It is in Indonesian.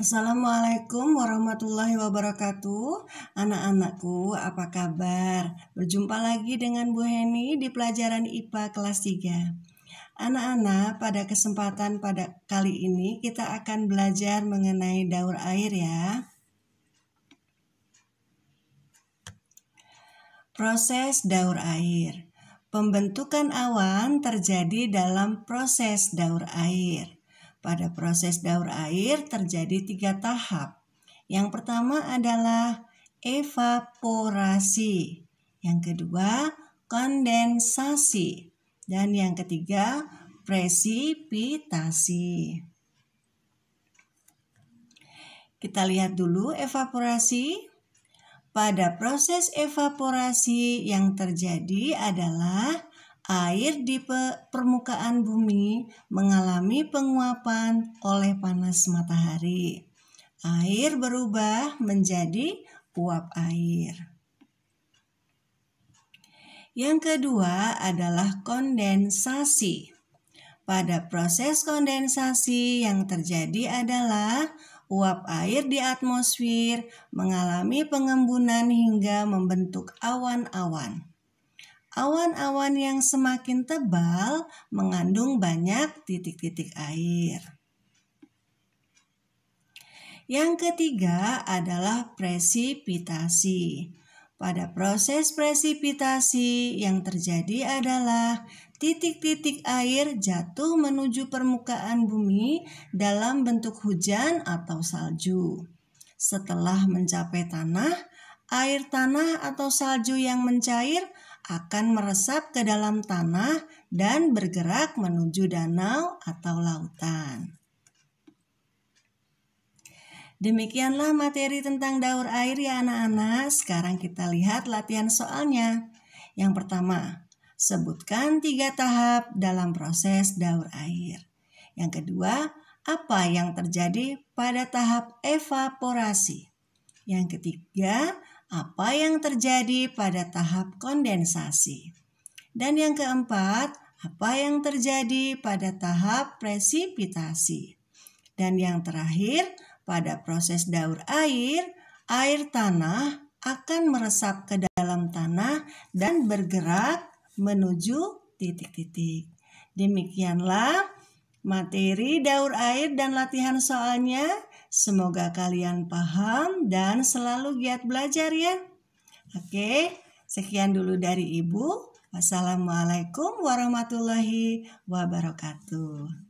Assalamualaikum warahmatullahi wabarakatuh. Anak-anakku, apa kabar? Berjumpa lagi dengan Bu Heni di pelajaran IPA kelas 3. Anak-anak, pada kesempatan pada kali ini kita akan belajar mengenai daur air ya. Proses daur air. Pembentukan awan terjadi dalam proses daur air. Pada proses daur air terjadi tiga tahap. Yang pertama adalah evaporasi, yang kedua kondensasi, dan yang ketiga presipitasi. Kita lihat dulu evaporasi. Pada proses evaporasi yang terjadi adalah air di permukaan bumi mengalami penguapan oleh panas matahari. Air berubah menjadi uap air. Yang kedua adalah kondensasi. Pada proses kondensasi yang terjadi adalah uap air di atmosfer mengalami pengembunan hingga membentuk awan-awan. Awan-awan yang semakin tebal mengandung banyak titik-titik air. Yang ketiga adalah presipitasi. Pada proses presipitasi yang terjadi adalah titik-titik air jatuh menuju permukaan bumi dalam bentuk hujan atau salju. Setelah mencapai tanah, air tanah atau salju yang mencair akan meresap ke dalam tanah dan bergerak menuju danau atau lautan. Demikianlah materi tentang daur air ya anak-anak. Sekarang kita lihat latihan soalnya. Yang pertama, sebutkan tiga tahap dalam proses daur air. Yang kedua, apa yang terjadi pada tahap evaporasi. Yang ketiga, apa yang terjadi pada tahap kondensasi. Dan yang keempat, apa yang terjadi pada tahap presipitasi. Dan yang terakhir, pada proses daur air, air tanah akan meresap ke dalam tanah dan bergerak menuju titik-titik. Demikianlah materi daur air dan latihan soalnya Semoga kalian paham dan selalu giat belajar ya. Oke, sekian dulu dari Ibu. Wassalamualaikum warahmatullahi wabarakatuh.